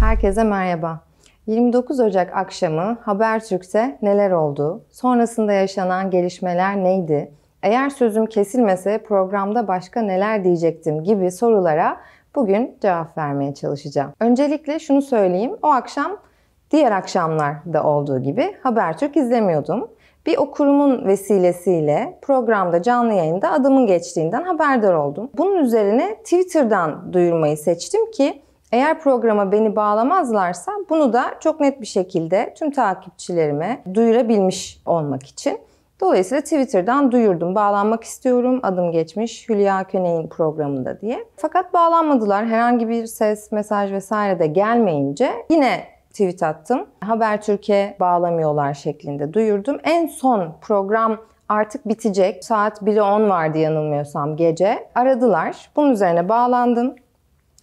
Herkese merhaba. 29 Ocak akşamı Habertürk'te neler oldu? Sonrasında yaşanan gelişmeler neydi? Eğer sözüm kesilmese programda başka neler diyecektim gibi sorulara bugün cevap vermeye çalışacağım. Öncelikle şunu söyleyeyim. O akşam diğer akşamlar da olduğu gibi Habertürk izlemiyordum. Bir okurumun vesilesiyle programda canlı yayında adımın geçtiğinden haberdar oldum. Bunun üzerine Twitter'dan duyurmayı seçtim ki eğer programa beni bağlamazlarsa bunu da çok net bir şekilde tüm takipçilerime duyurabilmiş olmak için Dolayısıyla Twitter'dan duyurdum. Bağlanmak istiyorum. Adım geçmiş Hülya Köney'in programında diye. Fakat bağlanmadılar. Herhangi bir ses, mesaj vesaire de gelmeyince yine tweet attım. Haber Türkiye bağlamıyorlar şeklinde duyurdum. En son program artık bitecek. Saat 1'e 10 vardı yanılmıyorsam gece. Aradılar. Bunun üzerine bağlandım.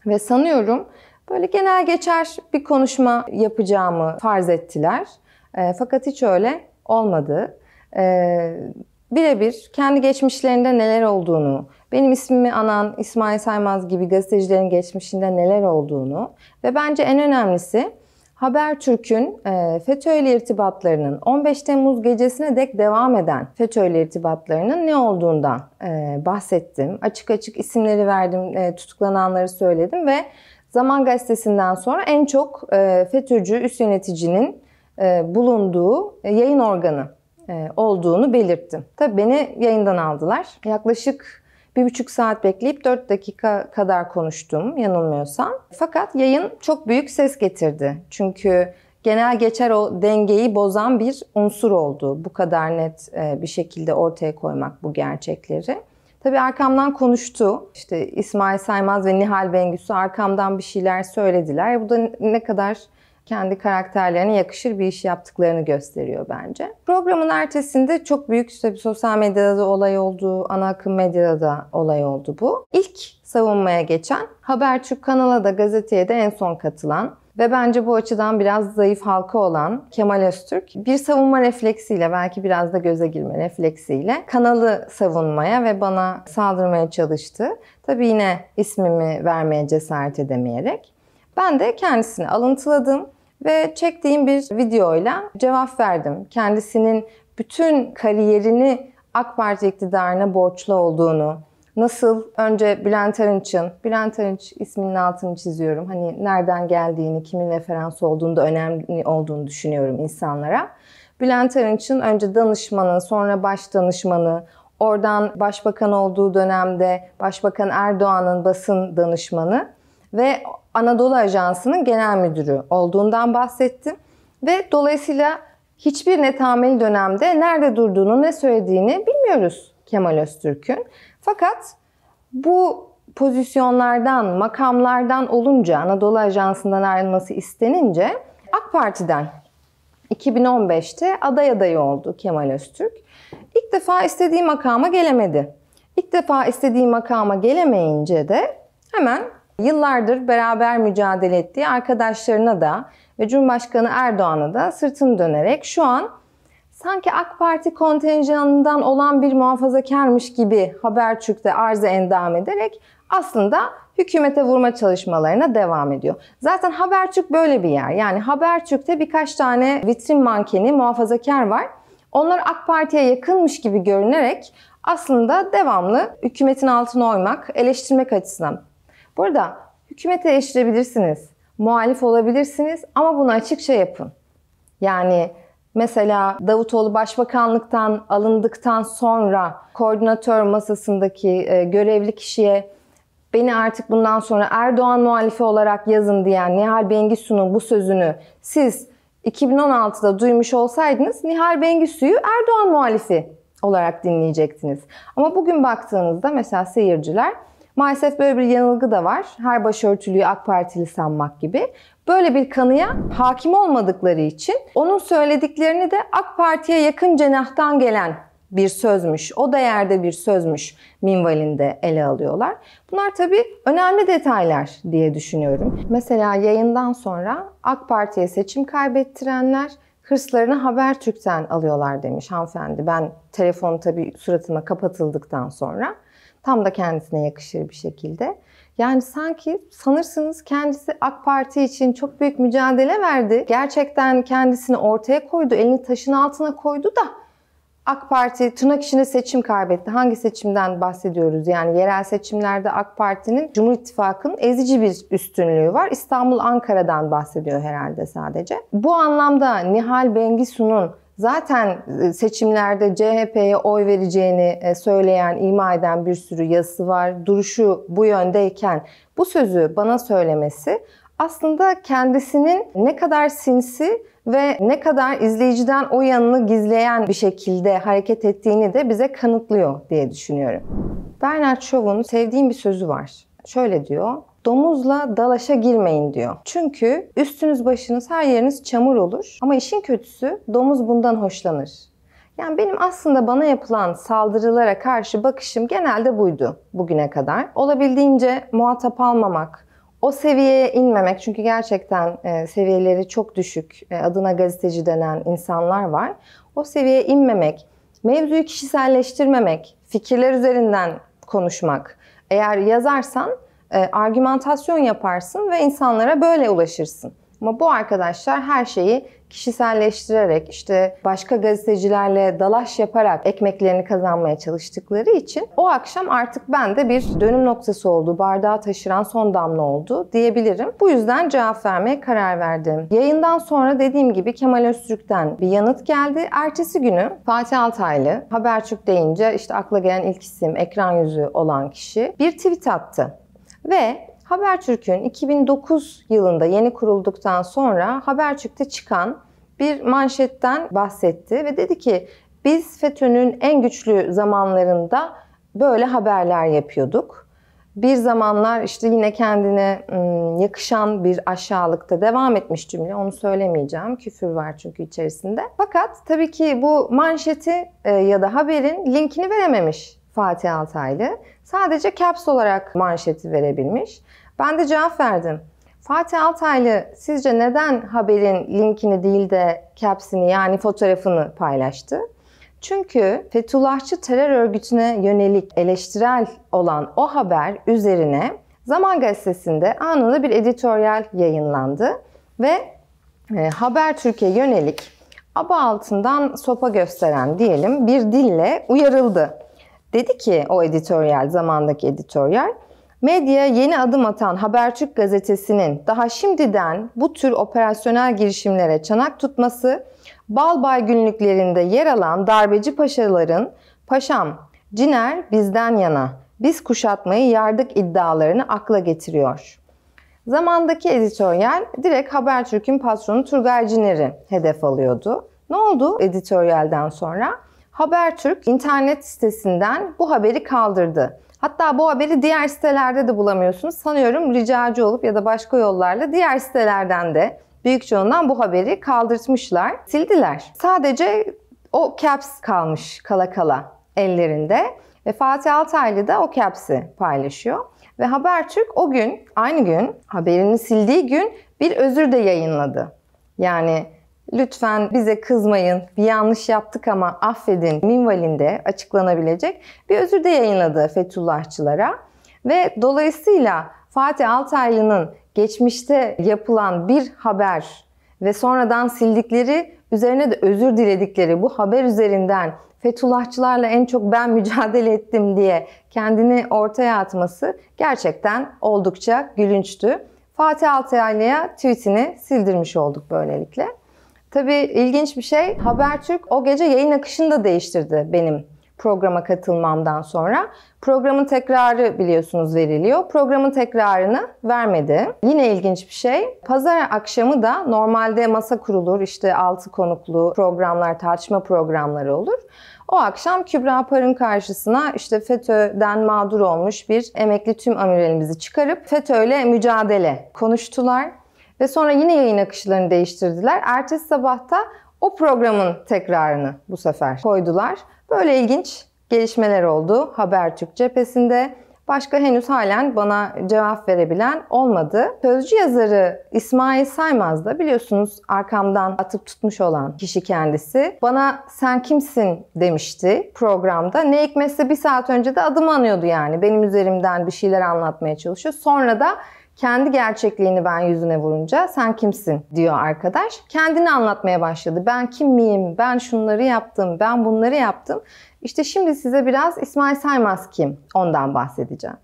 Ve sanıyorum böyle genel geçer bir konuşma yapacağımı farz ettiler. E, fakat hiç öyle olmadı. E, Birebir kendi geçmişlerinde neler olduğunu, benim ismimi anan İsmail Saymaz gibi gazetecilerin geçmişinde neler olduğunu ve bence en önemlisi Habertürk'ün e, FETÖ ile irtibatlarının 15 Temmuz gecesine dek devam eden FETÖ ile irtibatlarının ne olduğundan e, bahsettim. Açık açık isimleri verdim, e, tutuklananları söyledim ve Zaman Gazetesi'nden sonra en çok FETÖ'cü üst yöneticinin bulunduğu yayın organı olduğunu belirttim. Tabii beni yayından aldılar. Yaklaşık bir buçuk saat bekleyip 4 dakika kadar konuştum yanılmıyorsam. Fakat yayın çok büyük ses getirdi. Çünkü genel geçer o dengeyi bozan bir unsur oldu. Bu kadar net e, bir şekilde ortaya koymak bu gerçekleri. Tabii arkamdan konuştu. İşte İsmail Saymaz ve Nihal Bengüsü arkamdan bir şeyler söylediler. Bu da ne kadar kendi karakterlerine yakışır bir iş yaptıklarını gösteriyor bence. Programın ertesinde çok büyük bir sosyal medyada da olay oldu, ana akım medyada da olay oldu bu. İlk savunmaya geçen Habertürk kanala da gazeteye de en son katılan ve bence bu açıdan biraz zayıf halka olan Kemal Öztürk bir savunma refleksiyle belki biraz da göze girme refleksiyle kanalı savunmaya ve bana saldırmaya çalıştı. Tabii yine ismimi vermeye cesaret edemeyerek. Ben de kendisini alıntıladım ve çektiğim bir videoyla cevap verdim. Kendisinin bütün kariyerini AK Parti iktidarına borçlu olduğunu, nasıl önce Bülent Arınç'ın, Bülent Arınç isminin altını çiziyorum. Hani nereden geldiğini, kimin referans olduğunu da önemli olduğunu düşünüyorum insanlara. Bülent Arınç'ın önce danışmanı, sonra baş danışmanı, oradan başbakan olduğu dönemde Başbakan Erdoğan'ın basın danışmanı ve Anadolu Ajansı'nın genel müdürü olduğundan bahsettim. Ve dolayısıyla hiçbir netameli dönemde nerede durduğunu, ne söylediğini bilmiyoruz Kemal Öztürk'ün. Fakat bu pozisyonlardan, makamlardan olunca, Anadolu Ajansı'ndan ayrılması istenince AK Parti'den 2015'te aday adayı oldu Kemal Öztürk. İlk defa istediği makama gelemedi. İlk defa istediği makama gelemeyince de hemen Yıllardır beraber mücadele ettiği arkadaşlarına da ve Cumhurbaşkanı Erdoğan'a da sırtını dönerek şu an sanki AK Parti kontenjanından olan bir muhafazakarmış gibi Habertürk'te arzı endam ederek aslında hükümete vurma çalışmalarına devam ediyor. Zaten Habertürk böyle bir yer. Yani Habertürk'te birkaç tane vitrin mankeni, muhafazakar var. Onlar AK Parti'ye yakınmış gibi görünerek aslında devamlı hükümetin altına oymak, eleştirmek açısından Burada hükümeti eleştirebilirsiniz, muhalif olabilirsiniz ama bunu açıkça yapın. Yani Mesela Davutoğlu başbakanlıktan alındıktan sonra koordinatör masasındaki e, görevli kişiye beni artık bundan sonra Erdoğan muhalifi olarak yazın diyen Nihal Bengisu'nun bu sözünü siz 2016'da duymuş olsaydınız Nihal Bengisu'yu Erdoğan muhalifi olarak dinleyecektiniz. Ama bugün baktığınızda mesela seyirciler Maalesef böyle bir yanılgı da var. Her başörtülüyü AK Partili sanmak gibi. Böyle bir kanıya hakim olmadıkları için onun söylediklerini de AK Parti'ye yakın cenahtan gelen bir sözmüş, o değerde bir sözmüş minvalinde ele alıyorlar. Bunlar tabii önemli detaylar diye düşünüyorum. Mesela yayından sonra AK Parti'ye seçim kaybettirenler hırslarını Habertürk'ten alıyorlar demiş hanımefendi. Ben telefon tabii suratıma kapatıldıktan sonra. Tam da kendisine yakışır bir şekilde. Yani sanki sanırsınız kendisi AK Parti için çok büyük mücadele verdi. Gerçekten kendisini ortaya koydu, elini taşın altına koydu da AK Parti tırnak içinde seçim kaybetti. Hangi seçimden bahsediyoruz? Yani yerel seçimlerde AK Parti'nin Cumhur İttifakı'nın ezici bir üstünlüğü var. İstanbul Ankara'dan bahsediyor herhalde sadece. Bu anlamda Nihal Bengisu'nun zaten e, seçimlerde CHP'ye oy vereceğini e, söyleyen, ima eden bir sürü yazısı var. Duruşu bu yöndeyken bu sözü bana söylemesi aslında kendisinin ne kadar sinsi ve ne kadar izleyiciden o yanını gizleyen bir şekilde hareket ettiğini de bize kanıtlıyor diye düşünüyorum. Bernard Shaw'un sevdiğim bir sözü var. Şöyle diyor domuzla dalaşa girmeyin diyor. Çünkü üstünüz başınız her yeriniz çamur olur ama işin kötüsü domuz bundan hoşlanır. Yani benim aslında bana yapılan saldırılara karşı bakışım genelde buydu bugüne kadar. Olabildiğince muhatap almamak, o seviyeye inmemek çünkü gerçekten e, seviyeleri çok düşük e, adına gazeteci denen insanlar var. O seviyeye inmemek, mevzuyu kişiselleştirmemek, fikirler üzerinden konuşmak. Eğer yazarsan e, argümantasyon yaparsın ve insanlara böyle ulaşırsın. Ama bu arkadaşlar her şeyi kişiselleştirerek işte başka gazetecilerle dalaş yaparak ekmeklerini kazanmaya çalıştıkları için o akşam artık ben de bir dönüm noktası oldu, bardağı taşıran son damla oldu diyebilirim. Bu yüzden cevap vermeye karar verdim. Yayından sonra dediğim gibi Kemal Öztürk'ten bir yanıt geldi. Ertesi günü Fatih Altaylı, Habertürk deyince işte akla gelen ilk isim, ekran yüzü olan kişi bir tweet attı. Ve Habertürk'ün 2009 yılında yeni kurulduktan sonra Habertürk'te çıkan bir manşetten bahsetti ve dedi ki biz FETÖ'nün en güçlü zamanlarında böyle haberler yapıyorduk. Bir zamanlar işte yine kendine yakışan bir aşağılıkta devam etmiş cümle. Onu söylemeyeceğim. Küfür var çünkü içerisinde. Fakat tabii ki bu manşeti e, ya da haberin linkini verememiş Fatih Altaylı. Sadece caps olarak manşeti verebilmiş. Ben de cevap verdim. Fatih Altaylı sizce neden haberin linkini değil de capsini yani fotoğrafını paylaştı? Çünkü Fethullahçı terör örgütüne yönelik eleştirel olan o haber üzerine Zaman Gazetesi'nde anında bir editoryal yayınlandı ve e, Haber Türkiye yönelik aba altından sopa gösteren diyelim bir dille uyarıldı. Dedi ki o editoryal, zamandaki editoryal, medya yeni adım atan Habertürk gazetesinin daha şimdiden bu tür operasyonel girişimlere çanak tutması, Balbay günlüklerinde yer alan darbeci paşaların Paşam, Ciner bizden yana, biz kuşatmayı yardık iddialarını akla getiriyor. Zamandaki editoryal direkt Habertürk'ün patronu Turgay Ciner'i hedef alıyordu. Ne oldu editoryalden sonra? Habertürk internet sitesinden bu haberi kaldırdı. Hatta bu haberi diğer sitelerde de bulamıyorsunuz. Sanıyorum ricacı olup ya da başka yollarla diğer sitelerden de büyük çoğundan bu haberi kaldırtmışlar, sildiler. Sadece o caps kalmış kala kala ellerinde ve Fatih Altaylı da o caps'i paylaşıyor. Ve Habertürk o gün, aynı gün, haberini sildiği gün bir özür de yayınladı. Yani lütfen bize kızmayın, bir yanlış yaptık ama affedin minvalinde açıklanabilecek bir özür de yayınladı Fethullahçılara. Ve dolayısıyla Fatih Altaylı'nın geçmişte yapılan bir haber ve sonradan sildikleri üzerine de özür diledikleri bu haber üzerinden Fethullahçılarla en çok ben mücadele ettim diye kendini ortaya atması gerçekten oldukça gülünçtü. Fatih Altaylı'ya tweetini sildirmiş olduk böylelikle. Tabii ilginç bir şey Habertürk o gece yayın akışını da değiştirdi benim programa katılmamdan sonra. Programın tekrarı biliyorsunuz veriliyor. Programın tekrarını vermedi. Yine ilginç bir şey. Pazar akşamı da normalde masa kurulur. işte altı konuklu programlar, tartışma programları olur. O akşam Kübra Par'ın karşısına işte FETÖ'den mağdur olmuş bir emekli tüm amiralimizi çıkarıp FETÖ'yle mücadele konuştular. Ve sonra yine yayın akışlarını değiştirdiler. Ertesi sabahta o programın tekrarını bu sefer koydular. Böyle ilginç gelişmeler oldu Habertürk cephesinde. Başka henüz halen bana cevap verebilen olmadı. Sözcü yazarı İsmail Saymaz da biliyorsunuz arkamdan atıp tutmuş olan kişi kendisi. Bana sen kimsin demişti programda. Ne hikmetse bir saat önce de adım anıyordu yani. Benim üzerimden bir şeyler anlatmaya çalışıyor. Sonra da kendi gerçekliğini ben yüzüne vurunca sen kimsin diyor arkadaş. Kendini anlatmaya başladı. Ben kim miyim? Ben şunları yaptım. Ben bunları yaptım. İşte şimdi size biraz İsmail Saymaz kim? Ondan bahsedeceğim.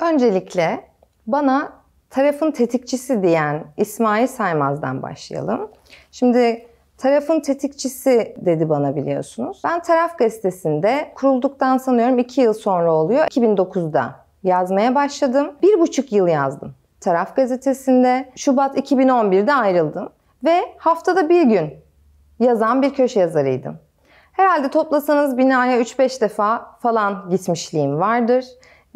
Öncelikle bana tarafın tetikçisi diyen İsmail Saymaz'dan başlayalım. Şimdi Tarafın tetikçisi dedi bana biliyorsunuz. Ben Taraf Gazetesi'nde kurulduktan sanıyorum 2 yıl sonra oluyor. 2009'da yazmaya başladım. Bir buçuk yıl yazdım. Taraf Gazetesi'nde Şubat 2011'de ayrıldım. Ve haftada bir gün yazan bir köşe yazarıydım. Herhalde toplasanız binaya 3-5 defa falan gitmişliğim vardır.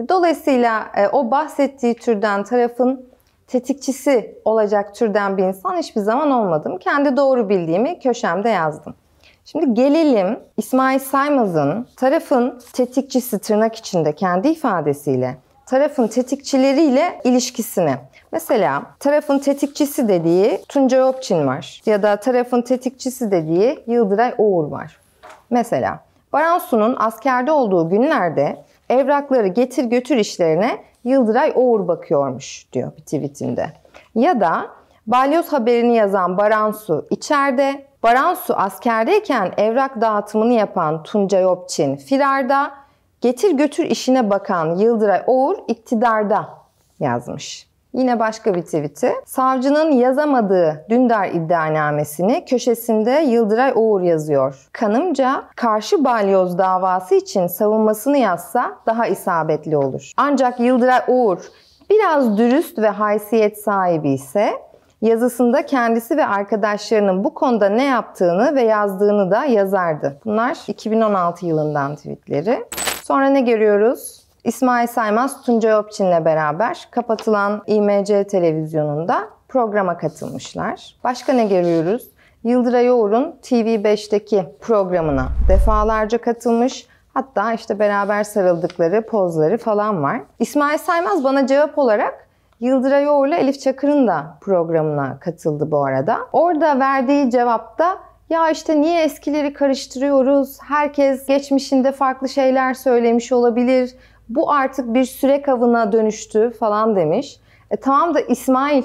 Dolayısıyla e, o bahsettiği türden tarafın tetikçisi olacak türden bir insan hiçbir zaman olmadım. Kendi doğru bildiğimi köşemde yazdım. Şimdi gelelim İsmail Saymaz'ın tarafın tetikçisi tırnak içinde kendi ifadesiyle tarafın tetikçileriyle ilişkisine. Mesela tarafın tetikçisi dediği Tunca Opçin var ya da tarafın tetikçisi dediği Yıldıray Oğur var. Mesela Baransu'nun askerde olduğu günlerde evrakları getir götür işlerine Yıldıray Oğur bakıyormuş diyor bir tweetinde. Ya da balyoz haberini yazan Baransu içeride, Baransu askerdeyken evrak dağıtımını yapan Tuncay Opçin firarda, getir götür işine bakan Yıldıray Oğur iktidarda yazmış. Yine başka bir tweet'i. Savcının yazamadığı Dündar iddianamesini köşesinde Yıldıray Oğur yazıyor. Kanımca karşı balyoz davası için savunmasını yazsa daha isabetli olur. Ancak Yıldıray Oğur biraz dürüst ve haysiyet sahibi ise yazısında kendisi ve arkadaşlarının bu konuda ne yaptığını ve yazdığını da yazardı. Bunlar 2016 yılından tweetleri. Sonra ne görüyoruz? İsmail Saymaz Tuncay Opçin'le beraber kapatılan IMC televizyonunda programa katılmışlar. Başka ne görüyoruz? Yıldıray Oğur'un TV5'teki programına defalarca katılmış. Hatta işte beraber sarıldıkları pozları falan var. İsmail Saymaz bana cevap olarak Yıldıray Oğur'la Elif Çakır'ın da programına katıldı bu arada. Orada verdiği cevapta ya işte niye eskileri karıştırıyoruz? Herkes geçmişinde farklı şeyler söylemiş olabilir bu artık bir süre kavına dönüştü falan demiş. E tamam da İsmail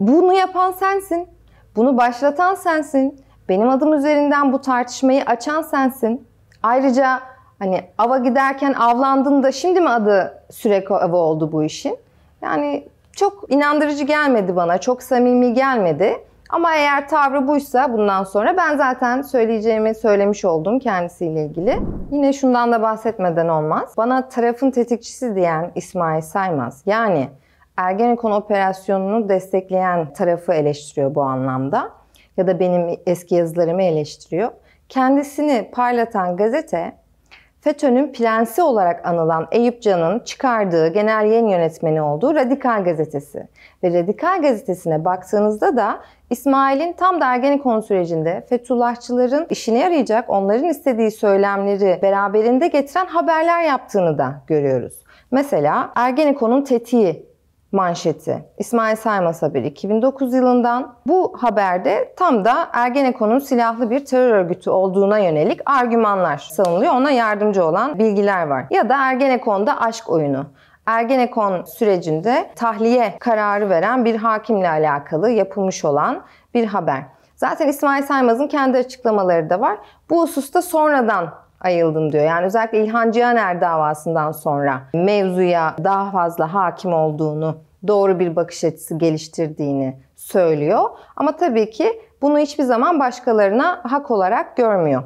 bunu yapan sensin. Bunu başlatan sensin. Benim adım üzerinden bu tartışmayı açan sensin. Ayrıca hani ava giderken avlandın da şimdi mi adı sürek avı oldu bu işin? Yani çok inandırıcı gelmedi bana. Çok samimi gelmedi. Ama eğer tavrı buysa bundan sonra ben zaten söyleyeceğimi söylemiş oldum kendisiyle ilgili. Yine şundan da bahsetmeden olmaz. Bana tarafın tetikçisi diyen İsmail Saymaz. Yani Ergenekon operasyonunu destekleyen tarafı eleştiriyor bu anlamda. Ya da benim eski yazılarımı eleştiriyor. Kendisini parlatan gazete FETÖ'nün prensi olarak anılan Eyüp Can'ın çıkardığı genel yayın yönetmeni olduğu Radikal Gazetesi. Ve Radikal Gazetesi'ne baktığınızda da İsmail'in tam da Ergenekon sürecinde Fethullahçıların işine yarayacak onların istediği söylemleri beraberinde getiren haberler yaptığını da görüyoruz. Mesela Ergenekon'un tetiği manşeti. İsmail Saymaz haberi 2009 yılından. Bu haberde tam da Ergenekon'un silahlı bir terör örgütü olduğuna yönelik argümanlar savunuluyor. Ona yardımcı olan bilgiler var. Ya da Ergenekon'da aşk oyunu. Ergenekon sürecinde tahliye kararı veren bir hakimle alakalı yapılmış olan bir haber. Zaten İsmail Saymaz'ın kendi açıklamaları da var. Bu hususta sonradan ayıldım diyor. Yani özellikle İlhan Cihaner davasından sonra mevzuya daha fazla hakim olduğunu, doğru bir bakış açısı geliştirdiğini söylüyor. Ama tabii ki bunu hiçbir zaman başkalarına hak olarak görmüyor.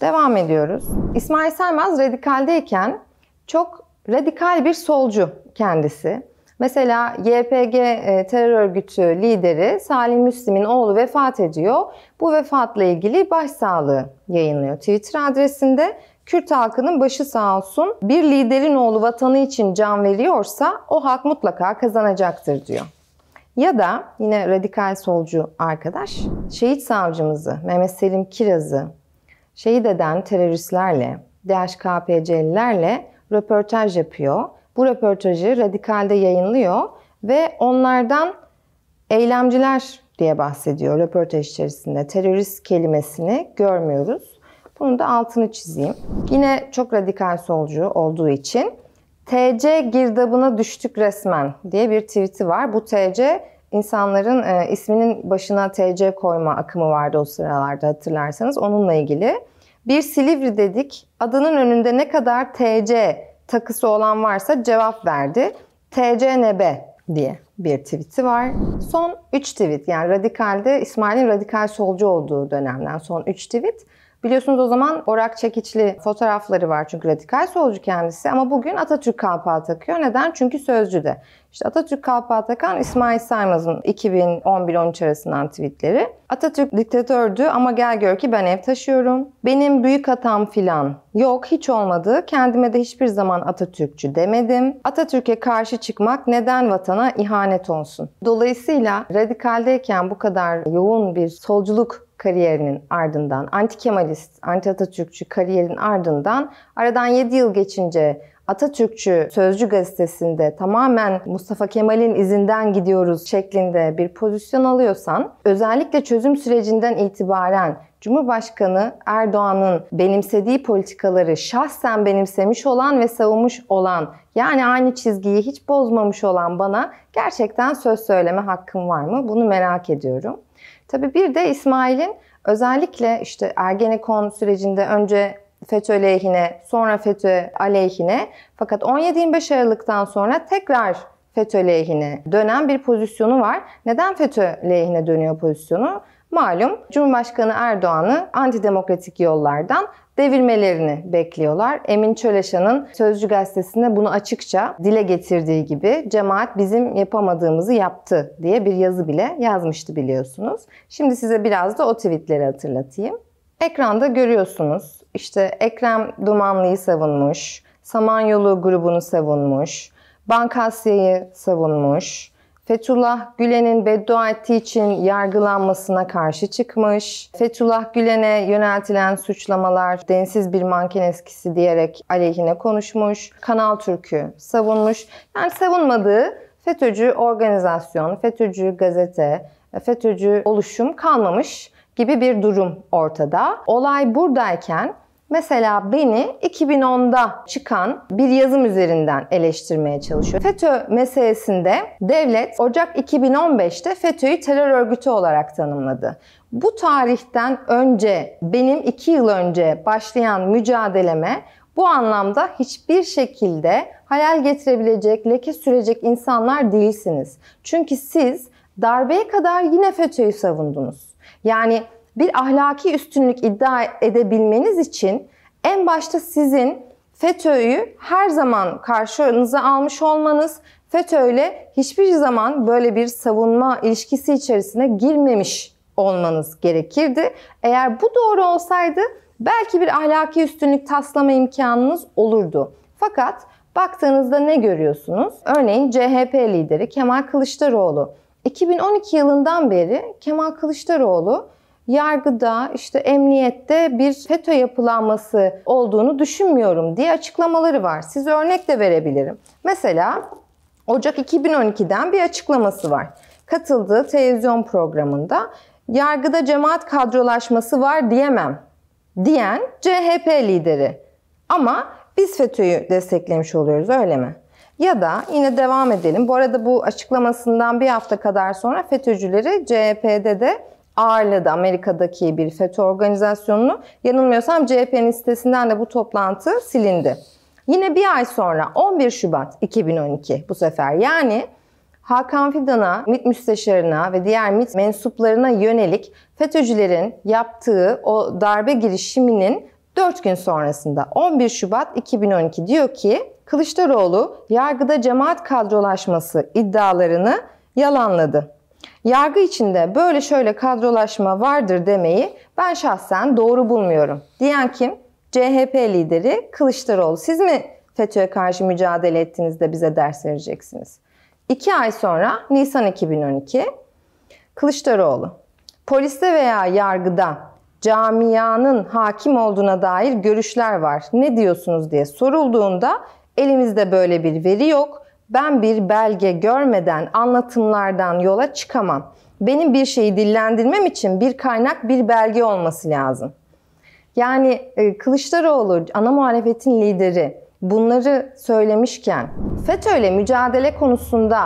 Devam ediyoruz. İsmail Saymaz radikaldeyken çok radikal bir solcu kendisi. Mesela YPG e, terör örgütü lideri Salim Müslim'in oğlu vefat ediyor. Bu vefatla ilgili başsağlığı yayınlıyor Twitter adresinde. Kürt halkının başı sağ olsun. Bir liderin oğlu vatanı için can veriyorsa o halk mutlaka kazanacaktır diyor. Ya da yine radikal solcu arkadaş şehit savcımızı Mehmet Selim Kiraz'ı şehit eden teröristlerle, DHKPC'lilerle röportaj yapıyor bu röportajı Radikal'de yayınlıyor ve onlardan eylemciler diye bahsediyor röportaj içerisinde. Terörist kelimesini görmüyoruz. Bunun da altını çizeyim. Yine çok radikal solcu olduğu için TC girdabına düştük resmen diye bir tweet'i var. Bu TC insanların e, isminin başına TC koyma akımı vardı o sıralarda hatırlarsanız onunla ilgili. Bir Silivri dedik adının önünde ne kadar TC takısı olan varsa cevap verdi. TCNB diye bir tweet'i var. Son 3 tweet yani radikalde İsmail'in radikal solcu olduğu dönemden son 3 tweet. Biliyorsunuz o zaman orak çekiçli fotoğrafları var çünkü radikal solcu kendisi ama bugün Atatürk kalpağı takıyor. Neden? Çünkü sözcü de. İşte Atatürk kalpağı takan İsmail Saymaz'ın 2011-13 arasından tweetleri. Atatürk diktatördü ama gel gör ki ben ev taşıyorum. Benim büyük hatam filan yok hiç olmadı. Kendime de hiçbir zaman Atatürkçü demedim. Atatürk'e karşı çıkmak neden vatana ihanet olsun? Dolayısıyla radikaldeyken bu kadar yoğun bir solculuk kariyerinin ardından, anti-Kemalist, anti-Atatürkçü kariyerin ardından aradan 7 yıl geçince Atatürkçü Sözcü gazetesinde tamamen Mustafa Kemal'in izinden gidiyoruz şeklinde bir pozisyon alıyorsan özellikle çözüm sürecinden itibaren Cumhurbaşkanı Erdoğan'ın benimsediği politikaları şahsen benimsemiş olan ve savunmuş olan yani aynı çizgiyi hiç bozmamış olan bana gerçekten söz söyleme hakkım var mı? Bunu merak ediyorum. Tabii bir de İsmail'in özellikle işte Ergenekon sürecinde önce FETÖ lehine, sonra FETÖ aleyhine fakat 17-25 Aralık'tan sonra tekrar FETÖ lehine dönen bir pozisyonu var. Neden FETÖ lehine dönüyor pozisyonu? Malum Cumhurbaşkanı Erdoğan'ı antidemokratik yollardan devirmelerini bekliyorlar. Emin Çöleşan'ın Sözcü gazetesinde bunu açıkça dile getirdiği gibi cemaat bizim yapamadığımızı yaptı diye bir yazı bile yazmıştı biliyorsunuz. Şimdi size biraz da o tweetleri hatırlatayım. Ekranda görüyorsunuz işte Ekrem Dumanlı'yı savunmuş, Samanyolu grubunu savunmuş, Bankasya'yı savunmuş, Fethullah Gülen'in beddua ettiği için yargılanmasına karşı çıkmış. Fethullah Gülen'e yöneltilen suçlamalar densiz bir manken eskisi diyerek aleyhine konuşmuş. Kanal Türk'ü savunmuş. Yani savunmadığı FETÖ'cü organizasyon, FETÖ'cü gazete, FETÖ'cü oluşum kalmamış gibi bir durum ortada. Olay buradayken Mesela beni 2010'da çıkan bir yazım üzerinden eleştirmeye çalışıyor. FETÖ meselesinde devlet Ocak 2015'te FETÖ'yü terör örgütü olarak tanımladı. Bu tarihten önce benim 2 yıl önce başlayan mücadeleme bu anlamda hiçbir şekilde hayal getirebilecek, leke sürecek insanlar değilsiniz. Çünkü siz darbeye kadar yine FETÖ'yü savundunuz. Yani bir ahlaki üstünlük iddia edebilmeniz için en başta sizin FETÖ'yü her zaman karşınıza almış olmanız, FETÖ'yle hiçbir zaman böyle bir savunma ilişkisi içerisine girmemiş olmanız gerekirdi. Eğer bu doğru olsaydı belki bir ahlaki üstünlük taslama imkanınız olurdu. Fakat baktığınızda ne görüyorsunuz? Örneğin CHP lideri Kemal Kılıçdaroğlu. 2012 yılından beri Kemal Kılıçdaroğlu yargıda, işte emniyette bir FETÖ yapılanması olduğunu düşünmüyorum diye açıklamaları var. Size örnek de verebilirim. Mesela Ocak 2012'den bir açıklaması var. Katıldığı televizyon programında yargıda cemaat kadrolaşması var diyemem diyen CHP lideri. Ama biz FETÖ'yü desteklemiş oluyoruz öyle mi? Ya da yine devam edelim. Bu arada bu açıklamasından bir hafta kadar sonra FETÖ'cüleri CHP'de de ağırladı Amerika'daki bir FETÖ organizasyonunu. Yanılmıyorsam CHP'nin sitesinden de bu toplantı silindi. Yine bir ay sonra 11 Şubat 2012 bu sefer yani Hakan Fidan'a, MİT müsteşarına ve diğer MİT mensuplarına yönelik FETÖ'cülerin yaptığı o darbe girişiminin 4 gün sonrasında 11 Şubat 2012 diyor ki Kılıçdaroğlu yargıda cemaat kadrolaşması iddialarını yalanladı. Yargı içinde böyle şöyle kadrolaşma vardır demeyi ben şahsen doğru bulmuyorum. Diyen kim? CHP lideri Kılıçdaroğlu. Siz mi FETÖ'ye karşı mücadele ettiniz de bize ders vereceksiniz? İki ay sonra Nisan 2012 Kılıçdaroğlu poliste veya yargıda camianın hakim olduğuna dair görüşler var. Ne diyorsunuz diye sorulduğunda elimizde böyle bir veri yok. Ben bir belge görmeden anlatımlardan yola çıkamam. Benim bir şeyi dillendirmem için bir kaynak, bir belge olması lazım. Yani e, Kılıçdaroğlu ana muhalefetin lideri bunları söylemişken FETÖ'yle mücadele konusunda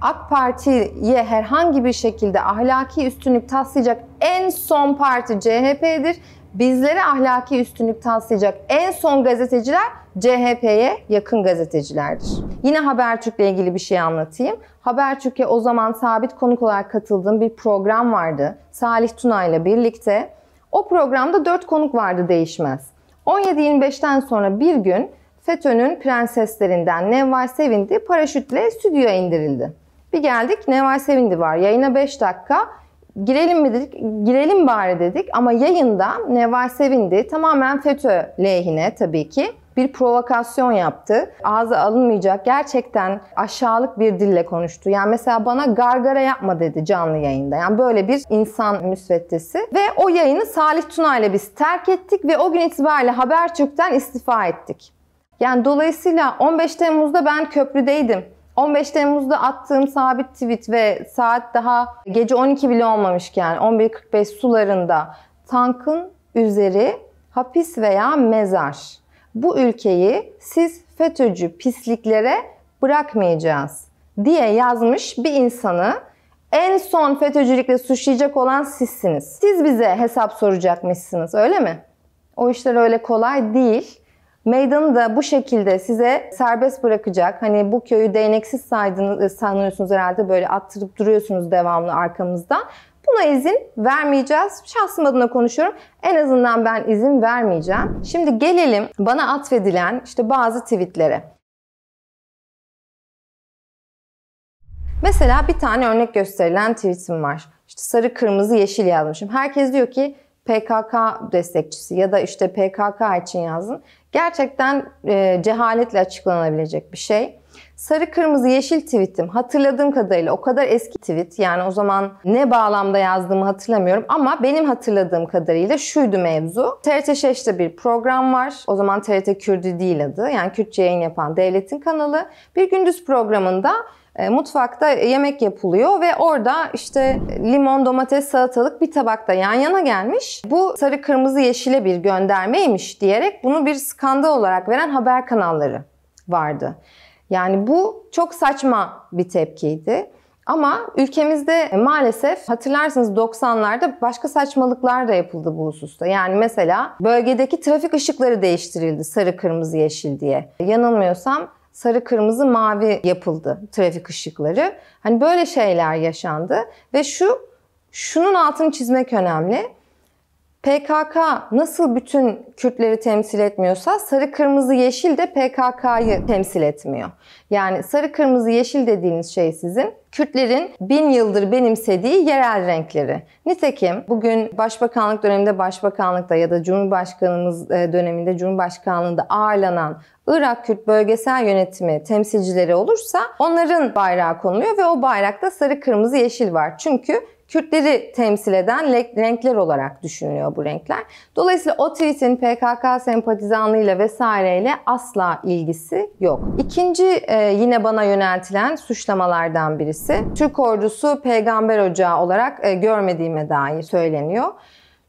AK Parti'ye herhangi bir şekilde ahlaki üstünlük taslayacak en son parti CHP'dir. Bizlere ahlaki üstünlük taslayacak en son gazeteciler CHP'ye yakın gazetecilerdir. Yine Habertürk'le ilgili bir şey anlatayım. Habertürk'e o zaman sabit konuk olarak katıldığım bir program vardı. Salih Tuna ile birlikte. O programda 4 konuk vardı değişmez. 17:25'ten sonra bir gün FETÖ'nün prenseslerinden Nevval Sevindi paraşütle stüdyoya indirildi. Bir geldik Nevval Sevindi var yayına 5 dakika girelim mi dedik, girelim bari dedik ama yayında Nevval Sevindi tamamen FETÖ lehine tabii ki bir provokasyon yaptı. Ağza alınmayacak gerçekten aşağılık bir dille konuştu. Yani mesela bana gargara yapma dedi canlı yayında. Yani böyle bir insan müsveddesi. Ve o yayını Salih Tuna ile biz terk ettik ve o gün itibariyle Habertürk'ten istifa ettik. Yani dolayısıyla 15 Temmuz'da ben köprüdeydim. 15 Temmuz'da attığım sabit tweet ve saat daha gece 12 bile olmamışken 11.45 sularında tankın üzeri hapis veya mezar bu ülkeyi siz FETÖ'cü pisliklere bırakmayacağız diye yazmış bir insanı en son FETÖ'cülükle suçlayacak olan sizsiniz. Siz bize hesap soracakmışsınız öyle mi? O işler öyle kolay değil. Meydanı da bu şekilde size serbest bırakacak. Hani bu köyü değneksiz saydınız, e, sanıyorsunuz herhalde böyle attırıp duruyorsunuz devamlı arkamızda. Buna izin vermeyeceğiz. Şahsım adına konuşuyorum. En azından ben izin vermeyeceğim. Şimdi gelelim bana atfedilen işte bazı tweetlere. Mesela bir tane örnek gösterilen tweetim var. İşte sarı, kırmızı, yeşil yazmışım. Herkes diyor ki PKK destekçisi ya da işte PKK için yazın. Gerçekten e, cehaletle açıklanabilecek bir şey. Sarı kırmızı yeşil tweetim hatırladığım kadarıyla o kadar eski tweet yani o zaman ne bağlamda yazdığımı hatırlamıyorum ama benim hatırladığım kadarıyla şuydu mevzu. TRT 5'te bir program var. O zaman TRT Kürdü değil adı. Yani Kürtçe yayın yapan devletin kanalı. Bir gündüz programında e, mutfakta yemek yapılıyor ve orada işte limon, domates, salatalık bir tabakta yan yana gelmiş. Bu sarı, kırmızı, yeşile bir göndermeymiş diyerek bunu bir skandal olarak veren haber kanalları vardı. Yani bu çok saçma bir tepkiydi. Ama ülkemizde e, maalesef hatırlarsınız 90'larda başka saçmalıklar da yapıldı bu hususta. Yani mesela bölgedeki trafik ışıkları değiştirildi sarı kırmızı yeşil diye. Yanılmıyorsam sarı kırmızı mavi yapıldı trafik ışıkları. Hani böyle şeyler yaşandı ve şu şunun altını çizmek önemli. PKK nasıl bütün Kürtleri temsil etmiyorsa sarı kırmızı yeşil de PKK'yı temsil etmiyor. Yani sarı kırmızı yeşil dediğiniz şey sizin Kürtlerin bin yıldır benimsediği yerel renkleri. Nitekim bugün başbakanlık döneminde başbakanlıkta ya da Cumhurbaşkanımız e, döneminde Cumhurbaşkanlığında ağırlanan Irak Kürt bölgesel yönetimi temsilcileri olursa onların bayrağı konuluyor ve o bayrakta sarı kırmızı yeşil var. Çünkü Kürtleri temsil eden renkler olarak düşünülüyor bu renkler. Dolayısıyla o tweet'in PKK sempatizanlığıyla vesaireyle asla ilgisi yok. İkinci e, yine bana yöneltilen suçlamalardan birisi Türk ordusu peygamber ocağı olarak e, görmediğime dair söyleniyor.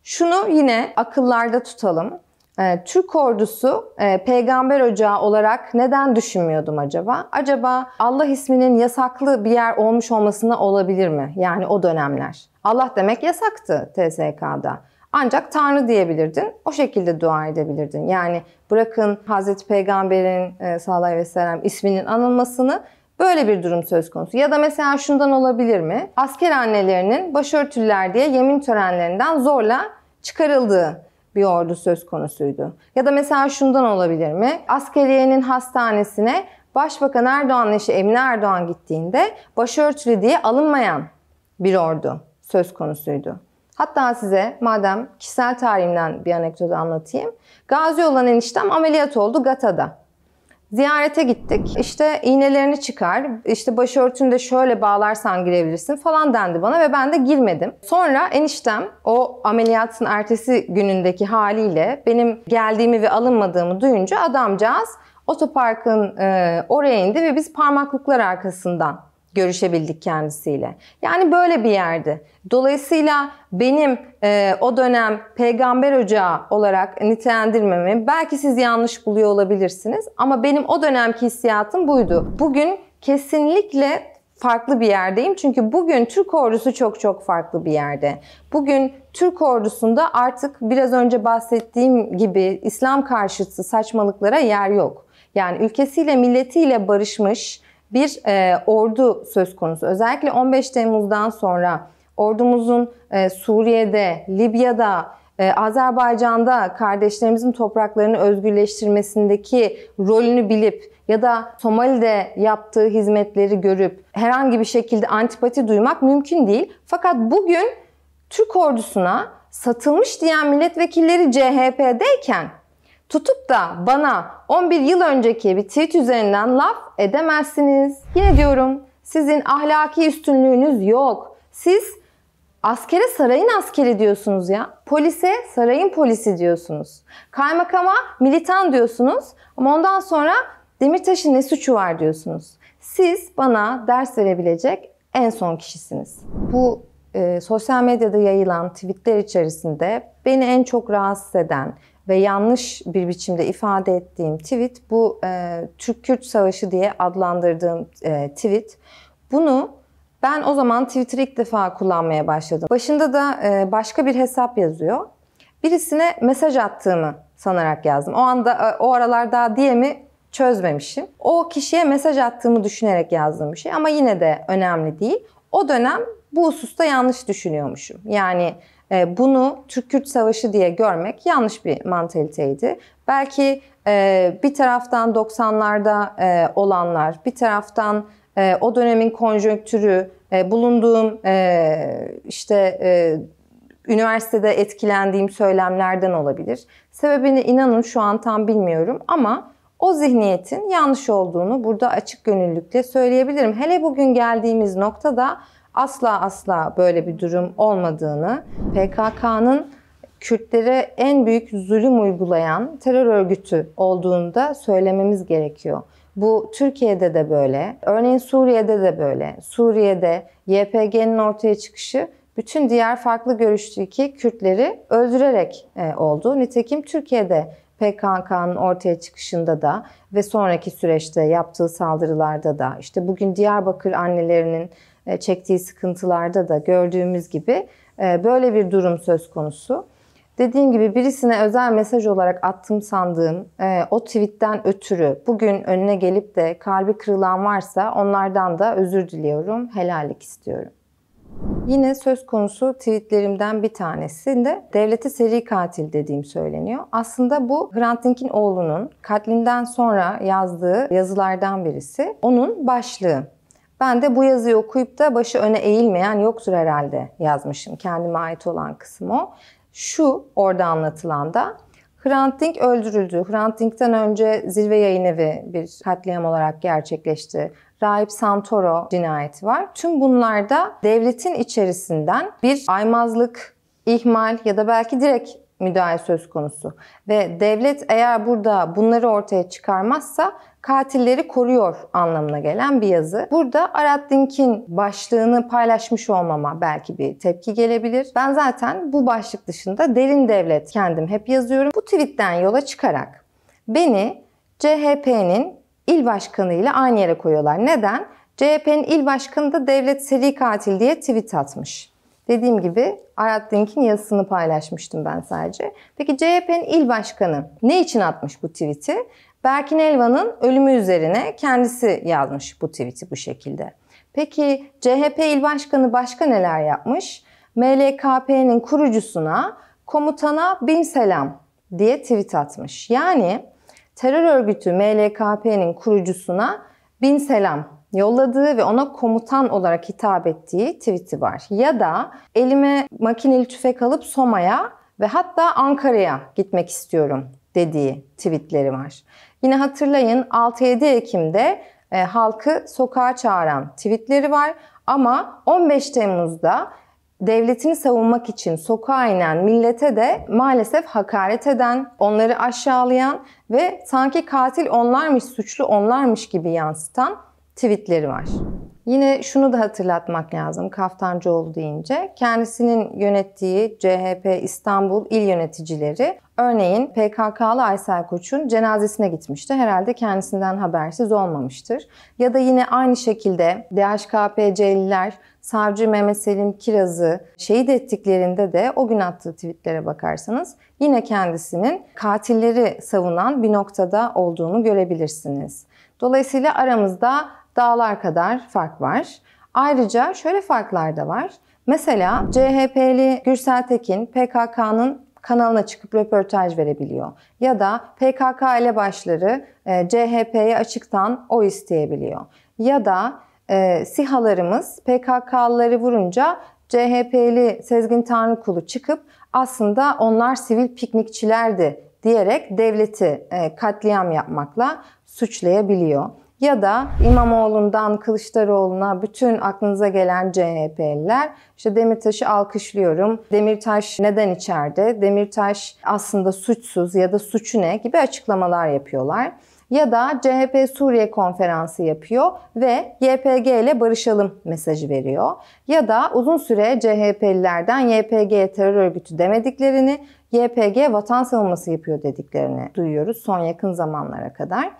Şunu yine akıllarda tutalım. Ee, Türk ordusu e, peygamber ocağı olarak neden düşünmüyordum acaba? Acaba Allah isminin yasaklı bir yer olmuş olmasına olabilir mi? Yani o dönemler. Allah demek yasaktı TSK'da. Ancak Tanrı diyebilirdin. O şekilde dua edebilirdin. Yani bırakın Hazreti Peygamber'in e, sallallahu aleyhi ve sellem isminin anılmasını Böyle bir durum söz konusu. Ya da mesela şundan olabilir mi? Asker annelerinin başörtüler diye yemin törenlerinden zorla çıkarıldığı bir ordu söz konusuydu. Ya da mesela şundan olabilir mi? Askeriyenin hastanesine Başbakan Erdoğan'ın eşi Emine Erdoğan gittiğinde başörtülü diye alınmayan bir ordu söz konusuydu. Hatta size madem kişisel tarihimden bir anekdot anlatayım. Gazi olan eniştem ameliyat oldu Gata'da. Ziyarete gittik. İşte iğnelerini çıkar. İşte başörtünü de şöyle bağlarsan girebilirsin falan dendi bana ve ben de girmedim. Sonra eniştem o ameliyatın ertesi günündeki haliyle benim geldiğimi ve alınmadığımı duyunca adamcağız otoparkın e, oraya indi ve biz parmaklıklar arkasından görüşebildik kendisiyle. Yani böyle bir yerdi. Dolayısıyla benim e, o dönem peygamber ocağı olarak nitelendirmemi belki siz yanlış buluyor olabilirsiniz ama benim o dönemki hissiyatım buydu. Bugün kesinlikle farklı bir yerdeyim. Çünkü bugün Türk ordusu çok çok farklı bir yerde. Bugün Türk ordusunda artık biraz önce bahsettiğim gibi İslam karşıtı saçmalıklara yer yok. Yani ülkesiyle milletiyle barışmış, bir e, ordu söz konusu. Özellikle 15 Temmuz'dan sonra ordumuzun e, Suriye'de, Libya'da, e, Azerbaycan'da kardeşlerimizin topraklarını özgürleştirmesindeki rolünü bilip ya da Somali'de yaptığı hizmetleri görüp herhangi bir şekilde antipati duymak mümkün değil. Fakat bugün Türk ordusuna satılmış diyen milletvekilleri CHP'deyken Tutup da bana 11 yıl önceki bir tweet üzerinden laf edemezsiniz. Yine diyorum sizin ahlaki üstünlüğünüz yok. Siz askere sarayın askeri diyorsunuz ya. Polise sarayın polisi diyorsunuz. Kaymakama militan diyorsunuz. Ama ondan sonra Demirtaş'ın ne suçu var diyorsunuz. Siz bana ders verebilecek en son kişisiniz. Bu e, sosyal medyada yayılan tweetler içerisinde beni en çok rahatsız eden ve yanlış bir biçimde ifade ettiğim tweet bu e, Türk-Kürt Savaşı diye adlandırdığım e, tweet. Bunu ben o zaman Twitter'ı ilk defa kullanmaya başladım. Başında da e, başka bir hesap yazıyor. Birisine mesaj attığımı sanarak yazdım. O anda e, o aralar daha diye mi çözmemişim. O kişiye mesaj attığımı düşünerek yazdığım bir şey ama yine de önemli değil. O dönem bu hususta yanlış düşünüyormuşum. Yani ee, bunu Türk-Kürt Savaşı diye görmek yanlış bir mantaliteydi. Belki e, bir taraftan 90'larda e, olanlar, bir taraftan e, o dönemin konjonktürü, bulunduğum işte üniversitede etkilendiğim söylemlerden olabilir. Sebebini inanın şu an tam bilmiyorum ama o zihniyetin yanlış olduğunu burada açık gönüllülükle söyleyebilirim. Hele bugün geldiğimiz noktada asla asla böyle bir durum olmadığını, PKK'nın Kürtlere en büyük zulüm uygulayan terör örgütü olduğunu da söylememiz gerekiyor. Bu Türkiye'de de böyle, örneğin Suriye'de de böyle. Suriye'de YPG'nin ortaya çıkışı bütün diğer farklı görüşteki Kürtleri öldürerek e, oldu. Nitekim Türkiye'de PKK'nın ortaya çıkışında da ve sonraki süreçte yaptığı saldırılarda da işte bugün Diyarbakır annelerinin e, çektiği sıkıntılarda da gördüğümüz gibi e, böyle bir durum söz konusu. Dediğim gibi birisine özel mesaj olarak attım sandığım e, o tweetten ötürü bugün önüne gelip de kalbi kırılan varsa onlardan da özür diliyorum, helallik istiyorum. Yine söz konusu tweetlerimden bir tanesinde devlete seri katil dediğim söyleniyor. Aslında bu Hrant Dink'in oğlunun katlinden sonra yazdığı yazılardan birisi. Onun başlığı. Ben de bu yazıyı okuyup da başı öne eğilmeyen yoktur herhalde yazmışım. Kendime ait olan kısım o. Şu orada anlatılan da Hrant Dink öldürüldü. Hrant Dink'ten önce zirve yayın evi bir katliam olarak gerçekleşti. Raip Santoro cinayeti var. Tüm bunlarda devletin içerisinden bir aymazlık, ihmal ya da belki direkt müdahale söz konusu. Ve devlet eğer burada bunları ortaya çıkarmazsa katilleri koruyor anlamına gelen bir yazı. Burada Arat Dink'in başlığını paylaşmış olmama belki bir tepki gelebilir. Ben zaten bu başlık dışında derin devlet kendim hep yazıyorum. Bu tweetten yola çıkarak beni CHP'nin il başkanıyla aynı yere koyuyorlar. Neden? CHP'nin il başkanı da devlet seri katil diye tweet atmış. Dediğim gibi Arat Dink'in yazısını paylaşmıştım ben sadece. Peki CHP'nin il başkanı ne için atmış bu tweet'i? Berkin Elvan'ın ölümü üzerine kendisi yazmış bu tweet'i bu şekilde. Peki CHP il başkanı başka neler yapmış? MLKP'nin kurucusuna, komutana bin selam diye tweet atmış. Yani terör örgütü MLKP'nin kurucusuna bin selam yolladığı ve ona komutan olarak hitap ettiği tweet'i var. Ya da elime makineli tüfek alıp Soma'ya ve hatta Ankara'ya gitmek istiyorum dediği tweetleri var. Yine hatırlayın 6-7 Ekim'de e, halkı sokağa çağıran tweetleri var ama 15 Temmuz'da devletini savunmak için sokağa inen millete de maalesef hakaret eden, onları aşağılayan ve sanki katil onlarmış, suçlu onlarmış gibi yansıtan tweetleri var. Yine şunu da hatırlatmak lazım Kaftancıoğlu deyince. Kendisinin yönettiği CHP İstanbul il yöneticileri örneğin PKK'lı Aysel Koç'un cenazesine gitmişti. Herhalde kendisinden habersiz olmamıştır. Ya da yine aynı şekilde DHKPC'liler savcı Mehmet Selim Kiraz'ı şehit ettiklerinde de o gün attığı tweetlere bakarsanız yine kendisinin katilleri savunan bir noktada olduğunu görebilirsiniz. Dolayısıyla aramızda dağlar kadar fark var. Ayrıca şöyle farklar da var. Mesela CHP'li Gürsel Tekin PKK'nın kanalına çıkıp röportaj verebiliyor. Ya da PKK ile başları e, CHP'ye açıktan o isteyebiliyor. Ya da e, SİHA'larımız PKK'lıları vurunca CHP'li Sezgin Tanrıkulu çıkıp aslında onlar sivil piknikçilerdi diyerek devleti e, katliam yapmakla suçlayabiliyor ya da İmamoğlu'ndan Kılıçdaroğlu'na bütün aklınıza gelen CHP'liler işte Demirtaş'ı alkışlıyorum. Demirtaş neden içeride? Demirtaş aslında suçsuz ya da suçu ne gibi açıklamalar yapıyorlar. Ya da CHP Suriye konferansı yapıyor ve YPG ile barışalım mesajı veriyor. Ya da uzun süre CHP'lilerden YPG terör örgütü demediklerini, YPG vatan savunması yapıyor dediklerini duyuyoruz son yakın zamanlara kadar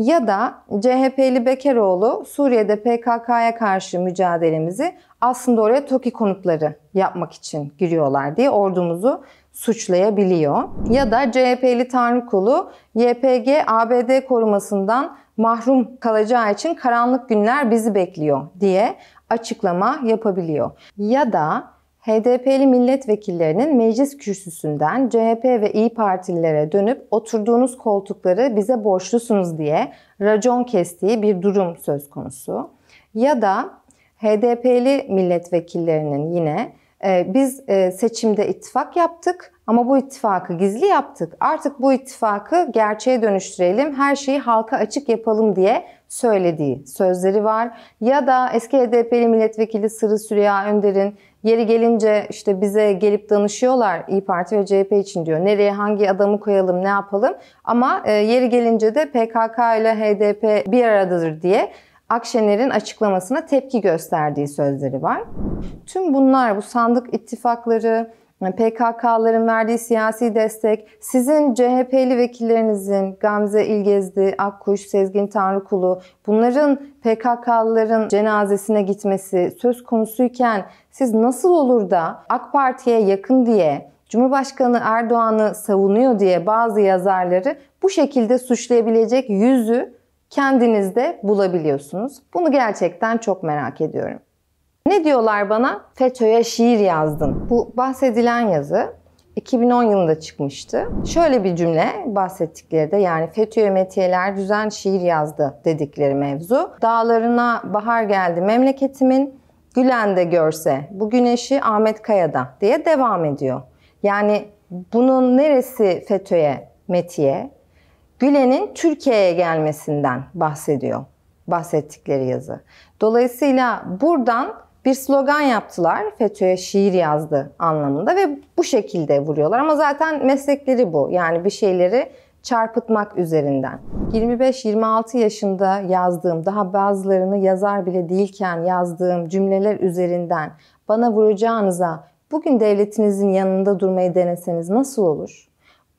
ya da CHP'li Bekeroğlu Suriye'de PKK'ya karşı mücadelemizi aslında oraya TOKİ konutları yapmak için giriyorlar diye ordumuzu suçlayabiliyor. Ya da CHP'li Tanrıkulu YPG ABD korumasından mahrum kalacağı için karanlık günler bizi bekliyor diye açıklama yapabiliyor. Ya da HDP'li milletvekillerinin meclis kürsüsünden CHP ve İyi Partililere dönüp oturduğunuz koltukları bize borçlusunuz diye racon kestiği bir durum söz konusu. Ya da HDP'li milletvekillerinin yine e, biz e, seçimde ittifak yaptık ama bu ittifakı gizli yaptık. Artık bu ittifakı gerçeğe dönüştürelim, her şeyi halka açık yapalım diye söylediği sözleri var. Ya da eski HDP'li milletvekili Sırrı Süreyya Önder'in Yeri gelince işte bize gelip danışıyorlar İyi Parti ve CHP için diyor. Nereye hangi adamı koyalım, ne yapalım? Ama e, yeri gelince de PKK ile HDP bir aradadır diye Akşener'in açıklamasına tepki gösterdiği sözleri var. Tüm bunlar bu sandık ittifakları, PKK'ların verdiği siyasi destek, sizin CHP'li vekillerinizin Gamze İlgezdi, Akkuş, Sezgin Tanrıkulu bunların PKK'lıların cenazesine gitmesi söz konusuyken siz nasıl olur da AK Parti'ye yakın diye Cumhurbaşkanı Erdoğan'ı savunuyor diye bazı yazarları bu şekilde suçlayabilecek yüzü kendinizde bulabiliyorsunuz. Bunu gerçekten çok merak ediyorum. Ne diyorlar bana? FETÖ'ye şiir yazdın. Bu bahsedilen yazı 2010 yılında çıkmıştı. Şöyle bir cümle bahsettikleri de yani Fetö'ye metiyeler düzen şiir yazdı dedikleri mevzu. Dağlarına bahar geldi memleketimin, Gülen de görse bu güneşi Ahmet Kaya'da diye devam ediyor. Yani bunun neresi FETÖ'ye, MET'ye? Gülen'in Türkiye'ye gelmesinden bahsediyor bahsettikleri yazı. Dolayısıyla buradan bir slogan yaptılar. FETÖ'ye şiir yazdı anlamında ve bu şekilde vuruyorlar. Ama zaten meslekleri bu. Yani bir şeyleri çarpıtmak üzerinden. 25-26 yaşında yazdığım, daha bazılarını yazar bile değilken yazdığım cümleler üzerinden bana vuracağınıza bugün devletinizin yanında durmayı deneseniz nasıl olur?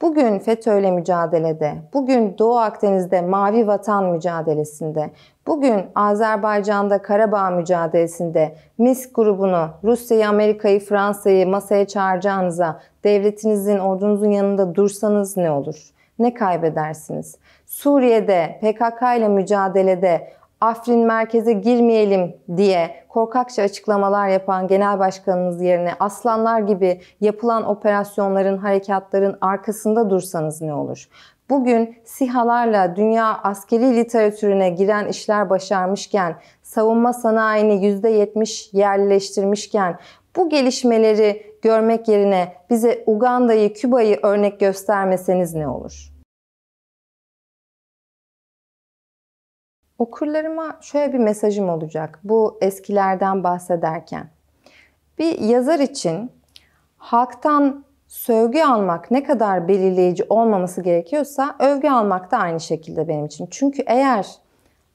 Bugün FETÖ'yle mücadelede, bugün Doğu Akdeniz'de Mavi Vatan mücadelesinde, bugün Azerbaycan'da Karabağ mücadelesinde MISK grubunu, Rusya'yı, Amerika'yı, Fransa'yı masaya çağıracağınıza devletinizin, ordunuzun yanında dursanız ne olur? ne kaybedersiniz? Suriye'de PKK ile mücadelede Afrin merkeze girmeyelim diye korkakça açıklamalar yapan genel başkanınız yerine aslanlar gibi yapılan operasyonların, harekatların arkasında dursanız ne olur? Bugün sihalarla dünya askeri literatürüne giren işler başarmışken, savunma sanayini %70 yerleştirmişken, bu gelişmeleri görmek yerine bize Uganda'yı, Küba'yı örnek göstermeseniz ne olur? Okurlarıma şöyle bir mesajım olacak bu eskilerden bahsederken. Bir yazar için halktan sövgü almak ne kadar belirleyici olmaması gerekiyorsa övgü almak da aynı şekilde benim için. Çünkü eğer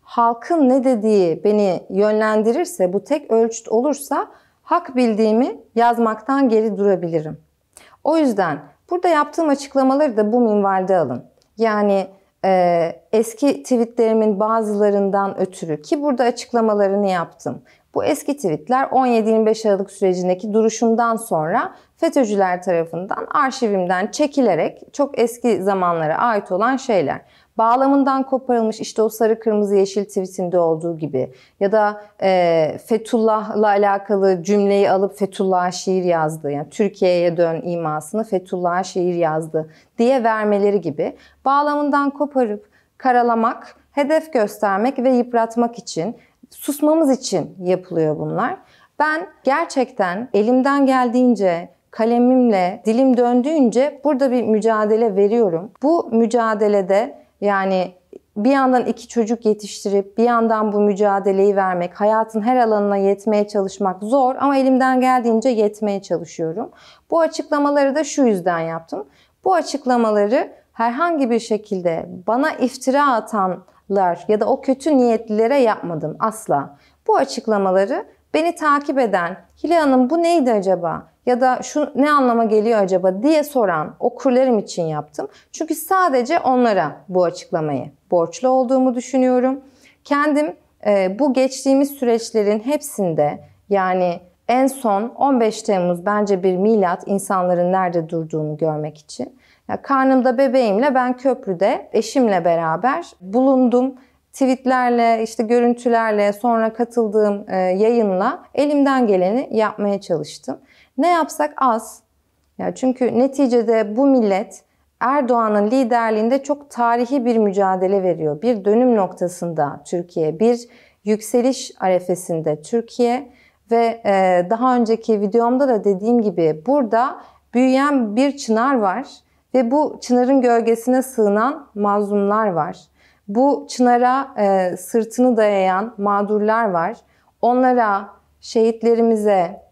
halkın ne dediği beni yönlendirirse, bu tek ölçüt olursa hak bildiğimi yazmaktan geri durabilirim. O yüzden burada yaptığım açıklamaları da bu minvalde alın. Yani e, eski tweetlerimin bazılarından ötürü ki burada açıklamalarını yaptım. Bu eski tweetler 17-25 Aralık sürecindeki duruşumdan sonra FETÖ'cüler tarafından arşivimden çekilerek çok eski zamanlara ait olan şeyler bağlamından koparılmış işte o sarı kırmızı yeşil tweetinde olduğu gibi ya da e, Fethullah'la alakalı cümleyi alıp Fethullah'a şiir yazdı. Yani Türkiye'ye dön imasını Fethullah'a şiir yazdı diye vermeleri gibi bağlamından koparıp karalamak, hedef göstermek ve yıpratmak için, susmamız için yapılıyor bunlar. Ben gerçekten elimden geldiğince kalemimle dilim döndüğünce burada bir mücadele veriyorum. Bu mücadelede yani bir yandan iki çocuk yetiştirip bir yandan bu mücadeleyi vermek, hayatın her alanına yetmeye çalışmak zor ama elimden geldiğince yetmeye çalışıyorum. Bu açıklamaları da şu yüzden yaptım. Bu açıklamaları herhangi bir şekilde bana iftira atanlar ya da o kötü niyetlilere yapmadım asla. Bu açıklamaları beni takip eden Hilal Hanım bu neydi acaba? ya da şu ne anlama geliyor acaba diye soran okurlarım için yaptım. Çünkü sadece onlara bu açıklamayı borçlu olduğumu düşünüyorum. Kendim e, bu geçtiğimiz süreçlerin hepsinde yani en son 15 Temmuz bence bir milat insanların nerede durduğunu görmek için. Ya, karnımda bebeğimle ben köprüde eşimle beraber bulundum tweetlerle, işte görüntülerle, sonra katıldığım e, yayınla elimden geleni yapmaya çalıştım. Ne yapsak az. Ya çünkü neticede bu millet Erdoğan'ın liderliğinde çok tarihi bir mücadele veriyor. Bir dönüm noktasında Türkiye, bir yükseliş arefesinde Türkiye ve e, daha önceki videomda da dediğim gibi burada büyüyen bir çınar var ve bu çınarın gölgesine sığınan mazlumlar var. Bu çınara e, sırtını dayayan mağdurlar var. Onlara, şehitlerimize,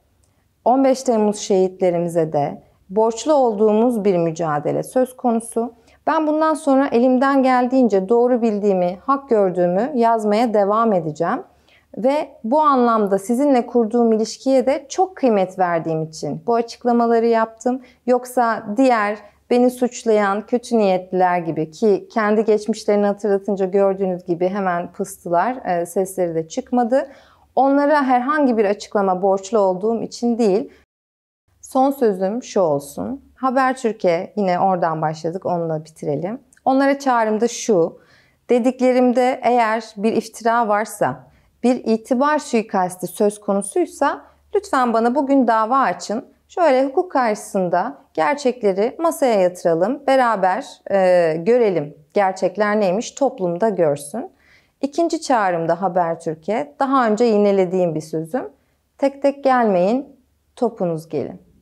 15 Temmuz şehitlerimize de borçlu olduğumuz bir mücadele söz konusu. Ben bundan sonra elimden geldiğince doğru bildiğimi, hak gördüğümü yazmaya devam edeceğim. Ve bu anlamda sizinle kurduğum ilişkiye de çok kıymet verdiğim için bu açıklamaları yaptım. Yoksa diğer beni suçlayan kötü niyetliler gibi ki kendi geçmişlerini hatırlatınca gördüğünüz gibi hemen pıstılar, e, sesleri de çıkmadı. Onlara herhangi bir açıklama borçlu olduğum için değil. Son sözüm şu olsun. Haber Türkiye yine oradan başladık, onunla bitirelim. Onlara çağrım da şu. Dediklerimde eğer bir iftira varsa, bir itibar suikasti söz konusuysa lütfen bana bugün dava açın. Şöyle hukuk karşısında gerçekleri masaya yatıralım, beraber e, görelim gerçekler neymiş toplumda görsün. İkinci çağrımda Habertürk'e daha önce yinelediğim bir sözüm. Tek tek gelmeyin, topunuz gelin.